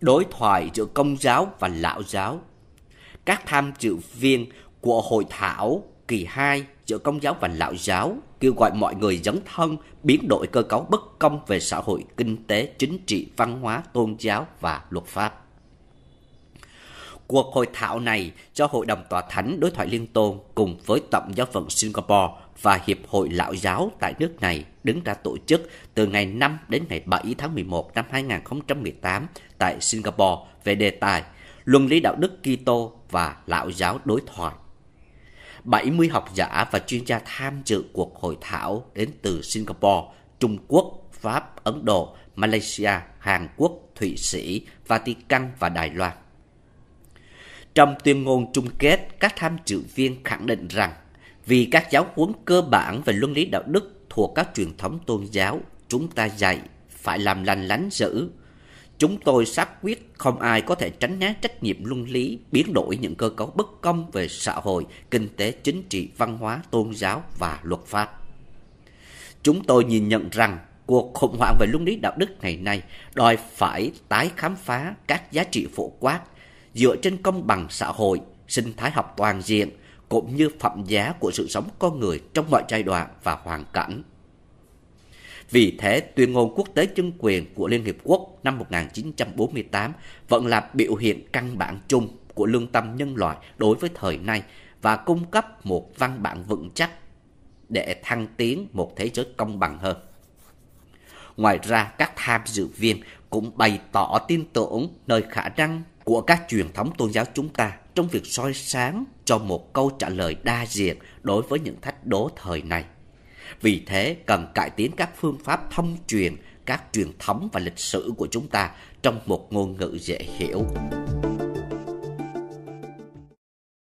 đối thoại giữa công giáo và lão giáo. Các tham dự viên của hội thảo kỳ 2 giữa công giáo và lão giáo kêu gọi mọi người dấn thân biến đổi cơ cấu bất công về xã hội, kinh tế, chính trị, văn hóa, tôn giáo và luật pháp cuộc hội thảo này do Hội đồng Tòa Thánh Đối thoại Liên Tôn cùng với Tổng giáo phận Singapore và Hiệp hội Lão giáo tại nước này đứng ra tổ chức từ ngày 5 đến ngày 7 tháng 11 năm 2018 tại Singapore về đề tài Luân lý đạo đức Kitô và Lão giáo đối thoại. 70 học giả và chuyên gia tham dự cuộc hội thảo đến từ Singapore, Trung Quốc, Pháp, Ấn Độ, Malaysia, Hàn Quốc, Thụy Sĩ, Vatican và Đài Loan. Trong tuyên ngôn chung kết, các tham dự viên khẳng định rằng vì các giáo huấn cơ bản về luân lý đạo đức thuộc các truyền thống tôn giáo, chúng ta dạy phải làm lành lánh giữ. Chúng tôi xác quyết không ai có thể tránh né trách nhiệm luân lý biến đổi những cơ cấu bất công về xã hội, kinh tế, chính trị, văn hóa, tôn giáo và luật pháp. Chúng tôi nhìn nhận rằng cuộc khủng hoảng về luân lý đạo đức ngày nay đòi phải tái khám phá các giá trị phổ quát dựa trên công bằng xã hội, sinh thái học toàn diện, cũng như phẩm giá của sự sống con người trong mọi giai đoạn và hoàn cảnh. Vì thế, tuyên ngôn quốc tế chân quyền của Liên Hiệp Quốc năm 1948 vẫn là biểu hiện căn bản chung của lương tâm nhân loại đối với thời nay và cung cấp một văn bản vững chắc để thăng tiến một thế giới công bằng hơn. Ngoài ra, các tham dự viên cũng bày tỏ tin tưởng nơi khả năng của các truyền thống tôn giáo chúng ta trong việc soi sáng cho một câu trả lời đa diện đối với những thách đố thời này. Vì thế, cần cải tiến các phương pháp thông truyền, các truyền thống và lịch sử của chúng ta trong một ngôn ngữ dễ hiểu.